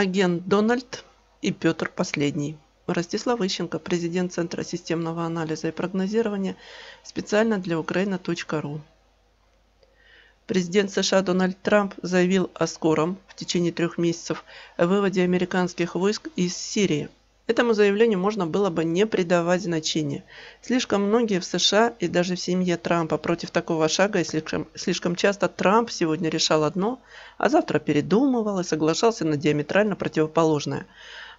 Агент Дональд и Петр Последний. Ростислав Ищенко, президент Центра системного анализа и прогнозирования, специально для Украина.ру. Президент США Дональд Трамп заявил о скором, в течение трех месяцев, выводе американских войск из Сирии – Этому заявлению можно было бы не придавать значения. Слишком многие в США и даже в семье Трампа против такого шага, и слишком, слишком часто Трамп сегодня решал одно, а завтра передумывал и соглашался на диаметрально противоположное.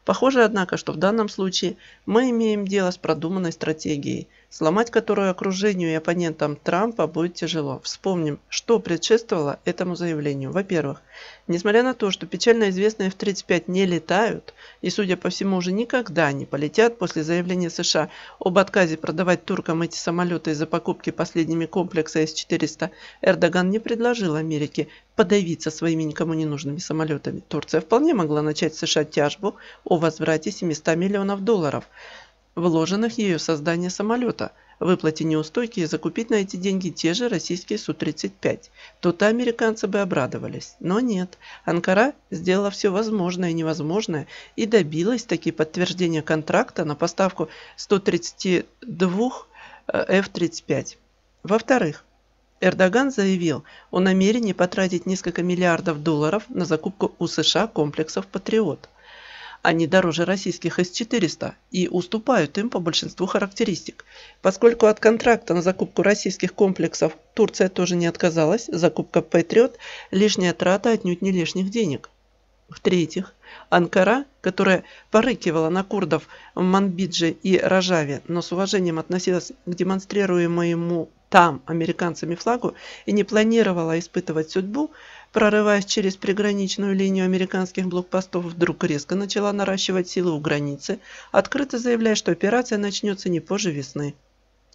Похоже, однако, что в данном случае мы имеем дело с продуманной стратегией, сломать которую окружению и оппонентам Трампа будет тяжело. Вспомним, что предшествовало этому заявлению. Во-первых, несмотря на то, что печально известные F-35 не летают и, судя по всему, уже никогда не полетят после заявления США об отказе продавать туркам эти самолеты из-за покупки последними комплекса С-400, Эрдоган не предложил Америке подавиться своими никому не нужными самолетами. Турция вполне могла начать с США тяжбу о возврате 700 миллионов долларов – вложенных ею в создание самолета, выплате неустойки и закупить на эти деньги те же российские Су-35. Тут американцы бы обрадовались. Но нет. Анкара сделала все возможное и невозможное и добилась таки подтверждения контракта на поставку 132 F-35. Э, Во-вторых, Эрдоган заявил о намерении потратить несколько миллиардов долларов на закупку у США комплексов «Патриот». Они дороже российских С-400 и уступают им по большинству характеристик. Поскольку от контракта на закупку российских комплексов Турция тоже не отказалась, закупка «Патриот» – лишняя трата отнюдь не лишних денег. В-третьих, Анкара, которая порыкивала на курдов в Манбидже и Рожаве, но с уважением относилась к демонстрируемому там американцами флагу и не планировала испытывать судьбу, прорываясь через приграничную линию американских блокпостов, вдруг резко начала наращивать силы у границы, открыто заявляя, что операция начнется не позже весны.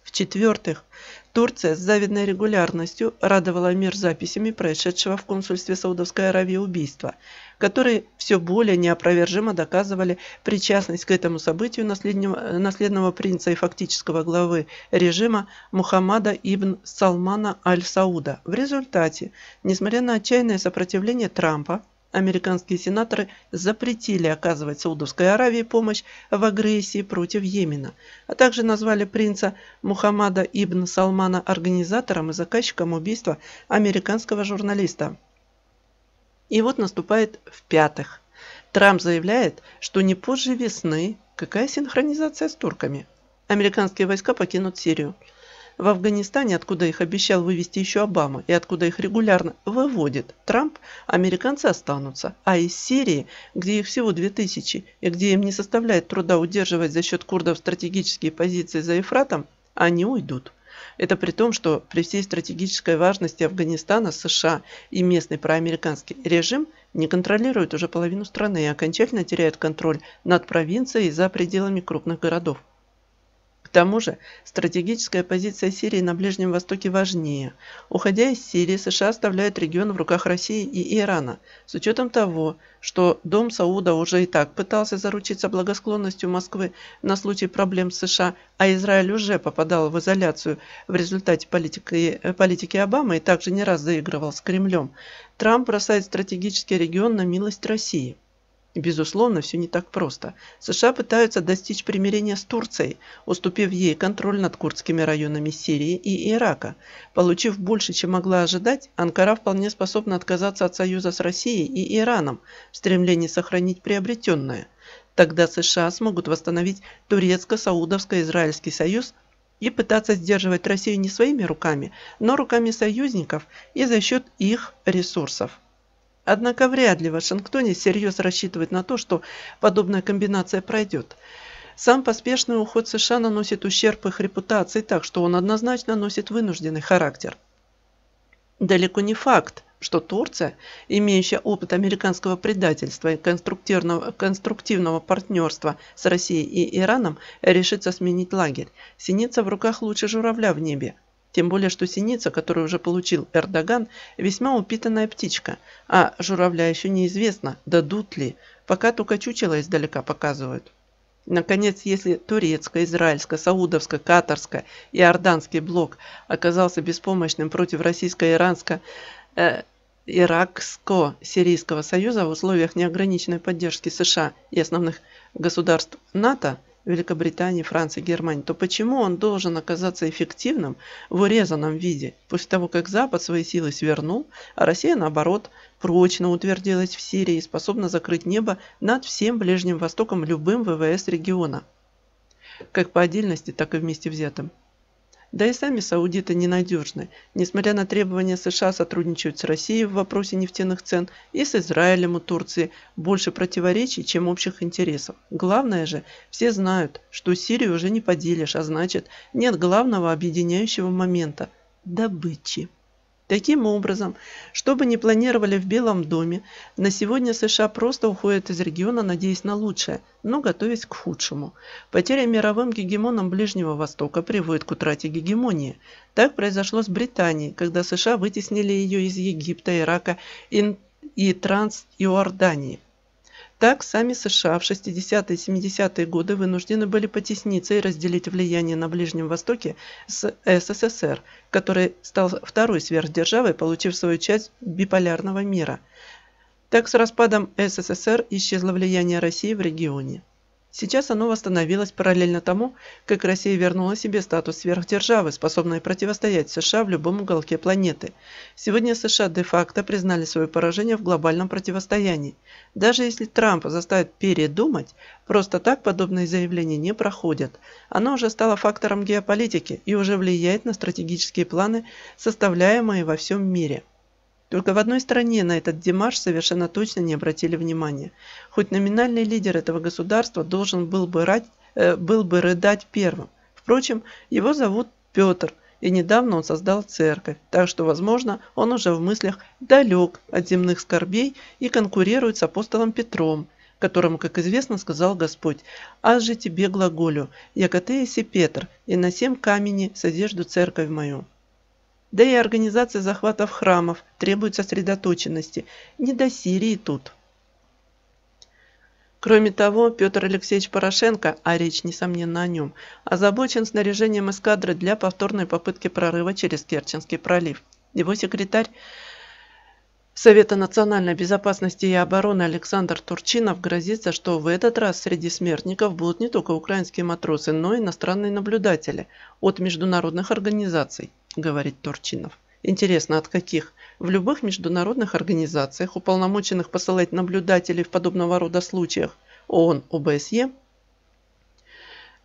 В-четвертых, Турция с завидной регулярностью радовала мир записями происшедшего в консульстве Саудовской Аравии убийства, которые все более неопровержимо доказывали причастность к этому событию наследного, наследного принца и фактического главы режима Мухаммада ибн Салмана аль-Сауда. В результате, несмотря на отчаянное сопротивление Трампа, Американские сенаторы запретили оказывать Саудовской Аравии помощь в агрессии против Йемена, а также назвали принца Мухаммада ибн Салмана организатором и заказчиком убийства американского журналиста. И вот наступает в-пятых. Трамп заявляет, что не позже весны... Какая синхронизация с турками? Американские войска покинут Сирию – в Афганистане, откуда их обещал вывести еще Обама и откуда их регулярно выводит Трамп, американцы останутся. А из Сирии, где их всего 2000 и где им не составляет труда удерживать за счет курдов стратегические позиции за Ефратом, они уйдут. Это при том, что при всей стратегической важности Афганистана США и местный проамериканский режим не контролируют уже половину страны и окончательно теряют контроль над провинцией за пределами крупных городов тому же, стратегическая позиция Сирии на Ближнем Востоке важнее. Уходя из Сирии, США оставляют регион в руках России и Ирана, с учетом того, что Дом Сауда уже и так пытался заручиться благосклонностью Москвы на случай проблем с США, а Израиль уже попадал в изоляцию в результате политики, э, политики Обамы и также не раз заигрывал с Кремлем, Трамп бросает стратегический регион на милость России. Безусловно, все не так просто. США пытаются достичь примирения с Турцией, уступив ей контроль над курдскими районами Сирии и Ирака. Получив больше, чем могла ожидать, Анкара вполне способна отказаться от союза с Россией и Ираном в стремлении сохранить приобретенное. Тогда США смогут восстановить турецко-саудовско-израильский союз и пытаться сдерживать Россию не своими руками, но руками союзников и за счет их ресурсов. Однако вряд ли в Вашингтоне серьезно рассчитывать на то, что подобная комбинация пройдет. Сам поспешный уход США наносит ущерб их репутации так, что он однозначно носит вынужденный характер. Далеко не факт, что Турция, имеющая опыт американского предательства и конструктивного, конструктивного партнерства с Россией и Ираном, решится сменить лагерь. Синица в руках лучше журавля в небе. Тем более, что синица, которую уже получил Эрдоган, весьма упитанная птичка, а журавля еще неизвестно, дадут ли, пока только чучело издалека показывают. Наконец, если турецко, израильско, саудовско, катарско и орданский блок оказался беспомощным против российско-иранско э, Иракско-Сирийского союза в условиях неограниченной поддержки США и основных государств НАТО, Великобритании, Франции, Германии, то почему он должен оказаться эффективным в урезанном виде, после того, как Запад свои силы свернул, а Россия, наоборот, прочно утвердилась в Сирии и способна закрыть небо над всем Ближним Востоком любым ВВС региона, как по отдельности, так и вместе взятым? Да и сами саудиты ненадежны. Несмотря на требования США сотрудничать с Россией в вопросе нефтяных цен и с Израилем и Турцией, больше противоречий, чем общих интересов. Главное же, все знают, что Сирию уже не поделишь, а значит, нет главного объединяющего момента – добычи. Таким образом, что бы ни планировали в Белом доме, на сегодня США просто уходят из региона, надеясь на лучшее, но готовясь к худшему. Потеря мировым гегемоном Ближнего Востока приводит к утрате гегемонии. Так произошло с Британией, когда США вытеснили ее из Египта, Ирака и Транс-Иордании. Так, сами США в 60-е и 70-е годы вынуждены были потесниться и разделить влияние на Ближнем Востоке с СССР, который стал второй сверхдержавой, получив свою часть биполярного мира. Так, с распадом СССР исчезло влияние России в регионе. Сейчас оно восстановилось параллельно тому, как Россия вернула себе статус сверхдержавы, способной противостоять США в любом уголке планеты. Сегодня США де-факто признали свое поражение в глобальном противостоянии. Даже если Трампа заставят передумать, просто так подобные заявления не проходят. Оно уже стало фактором геополитики и уже влияет на стратегические планы, составляемые во всем мире. Только в одной стране на этот Димаш совершенно точно не обратили внимания. Хоть номинальный лидер этого государства должен был бы, рать, э, был бы рыдать первым. Впрочем, его зовут Петр, и недавно он создал церковь, так что, возможно, он уже в мыслях далек от земных скорбей и конкурирует с апостолом Петром, которому, как известно, сказал Господь, «Аз же тебе глаголю, яко ты Петр, и на семь камени содержду церковь мою». Да и организация захватов храмов требует сосредоточенности. Не до Сирии тут. Кроме того, Петр Алексеевич Порошенко, а речь, несомненно, о нем, озабочен снаряжением эскадры для повторной попытки прорыва через Керченский пролив. Его секретарь Совета национальной безопасности и обороны Александр Турчинов грозится, что в этот раз среди смертников будут не только украинские матросы, но и иностранные наблюдатели от международных организаций, говорит Турчинов. Интересно, от каких? В любых международных организациях, уполномоченных посылать наблюдателей в подобного рода случаях, ООН, ОБСЕ,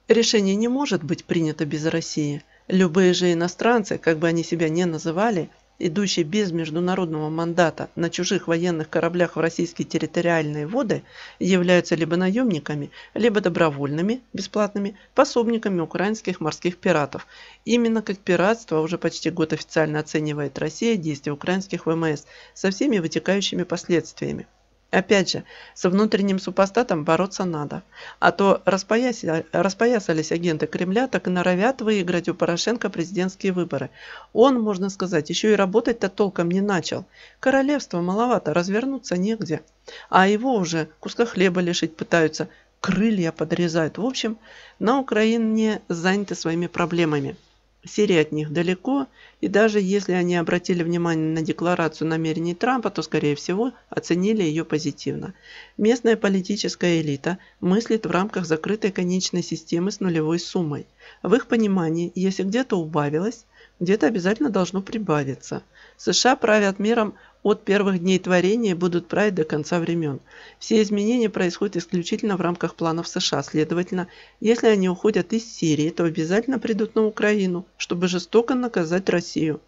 решение не может быть принято без России – Любые же иностранцы, как бы они себя не называли, идущие без международного мандата на чужих военных кораблях в российские территориальные воды, являются либо наемниками, либо добровольными, бесплатными пособниками украинских морских пиратов. Именно как пиратство уже почти год официально оценивает Россия действия украинских ВМС со всеми вытекающими последствиями. Опять же, со внутренним супостатом бороться надо. А то распоясали, распоясались агенты Кремля, так и норовят выиграть у Порошенко президентские выборы. Он, можно сказать, еще и работать-то толком не начал. Королевство маловато, развернуться негде. А его уже куска хлеба лишить пытаются, крылья подрезают. В общем, на Украине заняты своими проблемами. Сирия от них далеко, и даже если они обратили внимание на декларацию намерений Трампа, то, скорее всего, оценили ее позитивно. Местная политическая элита мыслит в рамках закрытой конечной системы с нулевой суммой. В их понимании, если где-то убавилось, где-то обязательно должно прибавиться. США правят миром от первых дней творения и будут править до конца времен. Все изменения происходят исключительно в рамках планов США. Следовательно, если они уходят из Сирии, то обязательно придут на Украину, чтобы жестоко наказать Россию.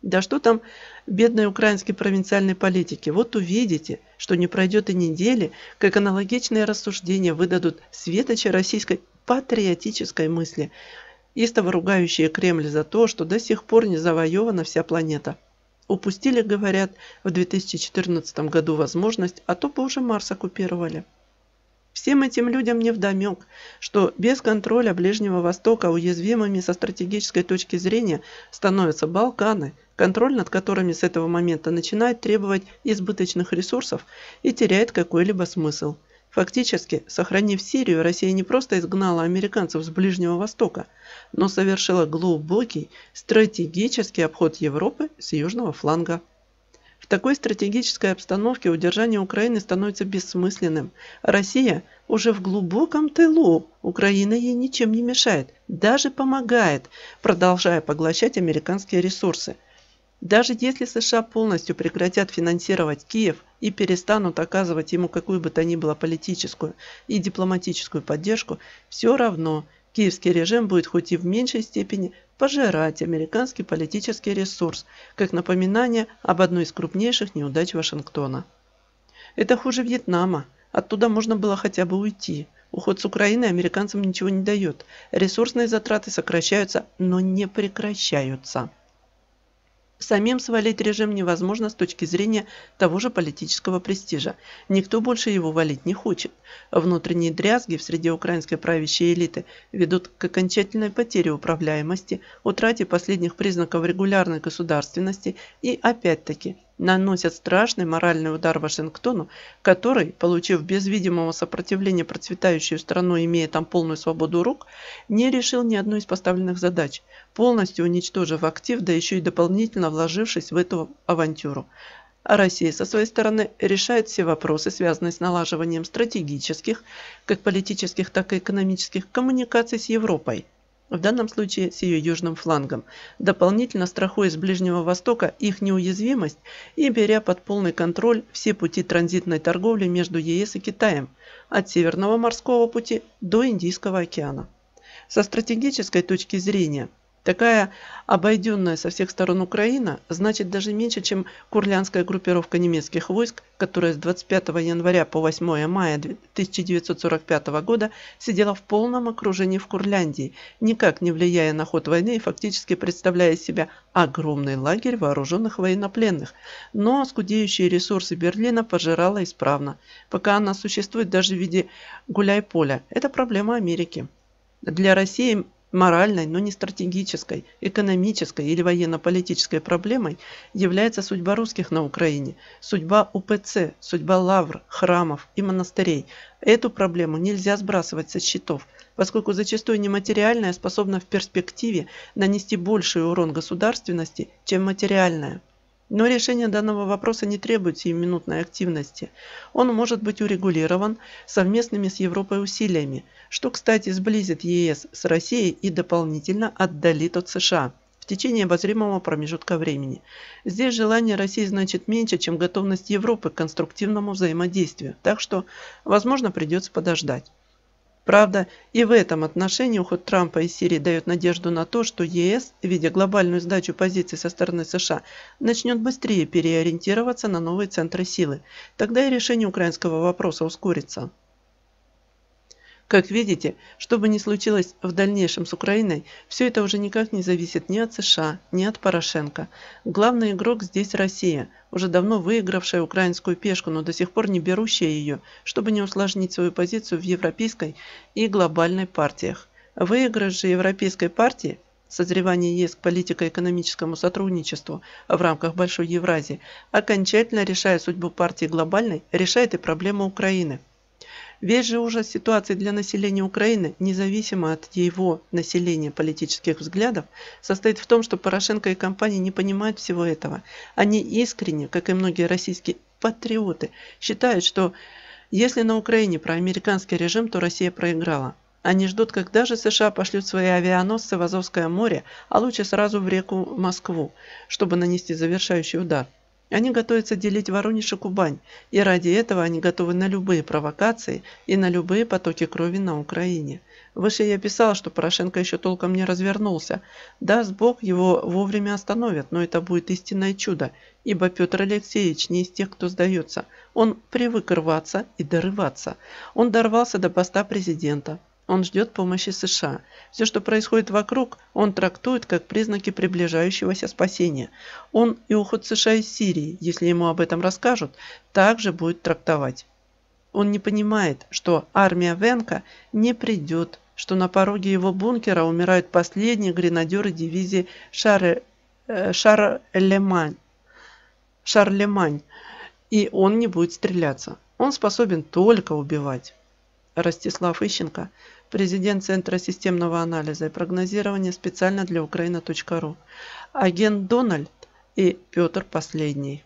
Да что там бедной украинской провинциальной политики. Вот увидите, что не пройдет и недели, как аналогичные рассуждения выдадут светочи российской патриотической мысли – истово ругающие Кремль за то, что до сих пор не завоевана вся планета. Упустили, говорят, в 2014 году возможность, а то бы уже Марс оккупировали. Всем этим людям невдомек, что без контроля Ближнего Востока уязвимыми со стратегической точки зрения становятся Балканы, контроль над которыми с этого момента начинает требовать избыточных ресурсов и теряет какой-либо смысл – Фактически, сохранив Сирию, Россия не просто изгнала американцев с Ближнего Востока, но совершила глубокий стратегический обход Европы с южного фланга. В такой стратегической обстановке удержание Украины становится бессмысленным. Россия уже в глубоком тылу. Украина ей ничем не мешает, даже помогает, продолжая поглощать американские ресурсы – даже если США полностью прекратят финансировать Киев и перестанут оказывать ему какую бы то ни было политическую и дипломатическую поддержку, все равно киевский режим будет хоть и в меньшей степени пожирать американский политический ресурс, как напоминание об одной из крупнейших неудач Вашингтона. Это хуже Вьетнама. Оттуда можно было хотя бы уйти. Уход с Украины американцам ничего не дает. Ресурсные затраты сокращаются, но не прекращаются. Самим свалить режим невозможно с точки зрения того же политического престижа. Никто больше его валить не хочет. Внутренние дрязги в среде украинской правящей элиты ведут к окончательной потере управляемости, утрате последних признаков регулярной государственности и, опять-таки, наносят страшный моральный удар Вашингтону, который, получив без видимого сопротивления процветающую страну, имея там полную свободу рук, не решил ни одной из поставленных задач, полностью уничтожив актив, да еще и дополнительно вложившись в эту авантюру. А Россия, со своей стороны, решает все вопросы, связанные с налаживанием стратегических, как политических, так и экономических коммуникаций с Европой, в данном случае с ее южным флангом, дополнительно страхуя с Ближнего Востока их неуязвимость и беря под полный контроль все пути транзитной торговли между ЕС и Китаем, от Северного морского пути до Индийского океана. Со стратегической точки зрения – Такая обойденная со всех сторон Украина значит даже меньше, чем курлянская группировка немецких войск, которая с 25 января по 8 мая 1945 года сидела в полном окружении в Курляндии, никак не влияя на ход войны и фактически представляя из себя огромный лагерь вооруженных военнопленных. Но скудеющие ресурсы Берлина пожирала исправно, пока она существует даже в виде гуляй-поля. Это проблема Америки. Для России Моральной, но не стратегической, экономической или военно-политической проблемой является судьба русских на Украине, судьба УПЦ, судьба лавр, храмов и монастырей. Эту проблему нельзя сбрасывать со счетов, поскольку зачастую нематериальное способно в перспективе нанести больший урон государственности, чем материальное. Но решение данного вопроса не требует сиюминутной активности. Он может быть урегулирован совместными с Европой усилиями, что, кстати, сблизит ЕС с Россией и дополнительно отдалит от США в течение обозримого промежутка времени. Здесь желание России значит меньше, чем готовность Европы к конструктивному взаимодействию, так что, возможно, придется подождать. Правда, и в этом отношении уход Трампа из Сирии дает надежду на то, что ЕС, видя глобальную сдачу позиций со стороны США, начнет быстрее переориентироваться на новые центры силы. Тогда и решение украинского вопроса ускорится. Как видите, что бы ни случилось в дальнейшем с Украиной, все это уже никак не зависит ни от США, ни от Порошенко. Главный игрок здесь Россия, уже давно выигравшая украинскую пешку, но до сих пор не берущая ее, чтобы не усложнить свою позицию в европейской и глобальной партиях. Выигрыш же европейской партии созревание ЕС к политико-экономическому сотрудничеству в рамках Большой Евразии, окончательно решая судьбу партии глобальной, решает и проблему Украины. Весь же ужас ситуации для населения Украины, независимо от его населения политических взглядов, состоит в том, что Порошенко и компания не понимают всего этого. Они искренне, как и многие российские патриоты, считают, что если на Украине проамериканский режим, то Россия проиграла. Они ждут, когда же США пошлют свои авианосцы в Азовское море, а лучше сразу в реку Москву, чтобы нанести завершающий удар – они готовятся делить Воронеж и Кубань, и ради этого они готовы на любые провокации и на любые потоки крови на Украине. Выше я писал, что Порошенко еще толком не развернулся. Да, Бог его вовремя остановят, но это будет истинное чудо, ибо Петр Алексеевич не из тех, кто сдается. Он привык рваться и дорываться. Он дорвался до поста президента, он ждет помощи США. Все, что происходит вокруг, он трактует как признаки приближающегося спасения. Он и уход США из Сирии, если ему об этом расскажут, также будет трактовать. Он не понимает, что армия Венка не придет, что на пороге его бункера умирают последние гренадеры дивизии Шар... Э, Шарлемань. Шарлемань. И он не будет стреляться. Он способен только убивать. Ростислав Ищенко, президент Центра системного анализа и прогнозирования специально для Украина.ру, агент Дональд и Петр Последний.